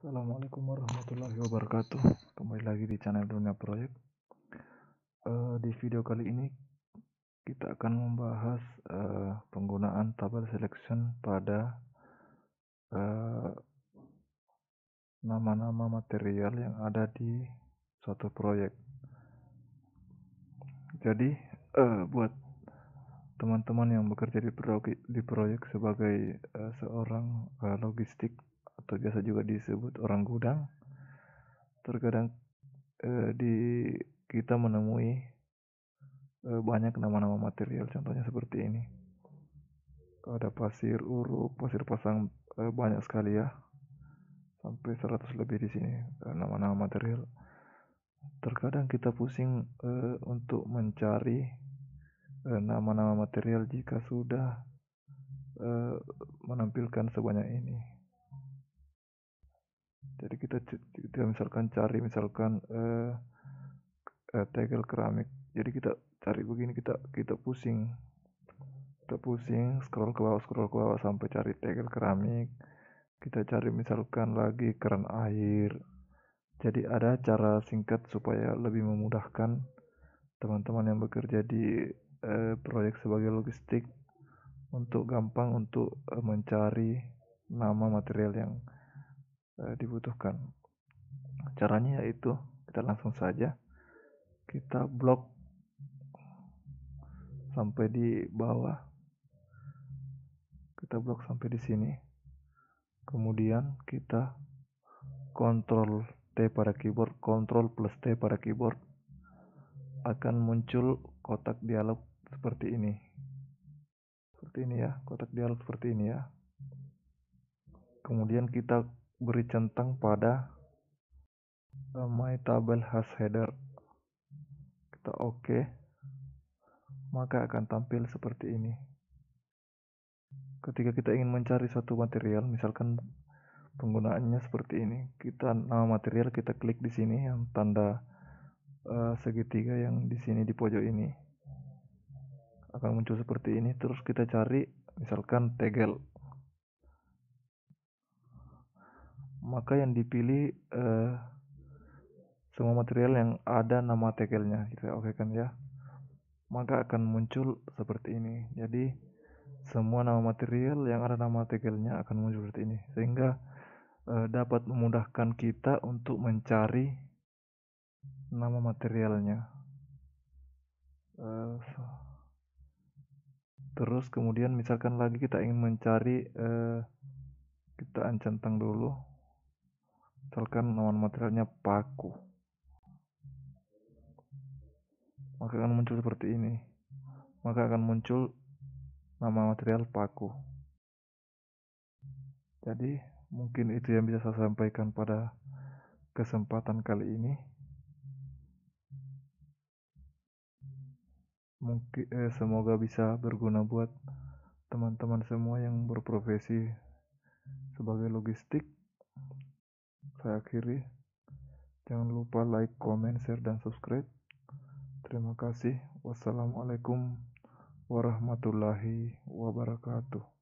Assalamualaikum warahmatullahi wabarakatuh Kembali lagi di channel Dunia Proyek uh, eh, Di video kali ini Kita akan membahas uh, Penggunaan tabel selection pada eh, Nama-nama uh, material yang ada di Suatu proyek Jadi uh, Buat teman-teman yang bekerja di proyek, di proyek sebagai uh, seorang uh, logistik atau biasa juga disebut orang gudang terkadang eh, di kita menemui eh, banyak nama-nama material contohnya seperti ini ada pasir uruk pasir pasang eh, banyak sekali ya sampai 100 lebih di sini eh, nama-nama material terkadang kita pusing eh, untuk mencari eh, nama-nama eh, material jika sudah eh, menampilkan sebanyak ini jadi kita kita misalkan cari misalkan eh, eh, tegel keramik jadi kita cari begini kita kita pusing kita pusing scroll ke bawah scroll ke bawah sampai cari tegel keramik kita cari misalkan lagi keran air jadi ada cara singkat supaya lebih memudahkan teman-teman yang bekerja di eh, proyek sebagai logistik untuk gampang untuk eh, mencari nama material yang Eh, dibutuhkan. Caranya yaitu kita langsung saja kita blok sampai di bawah. Kita blok sampai di sini. Kemudian kita kontrol T pada keyboard, kontrol plus T pada keyboard akan muncul kotak dialog seperti ini. Seperti ini ya, kotak dialog seperti ini ya. Kemudian kita beri centang pada my table has header kita oke okay. maka akan tampil seperti ini ketika kita ingin mencari satu material misalkan penggunaannya seperti ini kita nama material kita klik di sini yang tanda uh, segitiga yang di sini di pojok ini akan muncul seperti ini terus kita cari misalkan tegel maka yang dipilih eh, semua material yang ada nama tekelnya kita gitu ya, oke kan ya maka akan muncul seperti ini jadi semua nama material yang ada nama tekelnya akan muncul seperti ini sehingga eh, dapat memudahkan kita untuk mencari nama materialnya eh, terus kemudian misalkan lagi kita ingin mencari eh, kita ancantang dulu misalkan lawan materialnya paku maka akan muncul seperti ini maka akan muncul nama material paku jadi mungkin itu yang bisa saya sampaikan pada kesempatan kali ini mungkin eh, semoga bisa berguna buat teman-teman semua yang berprofesi sebagai logistik saya akhiri. Jangan lupa like, comment, share, dan subscribe. Terima kasih. Wassalamualaikum warahmatullahi wabarakatuh.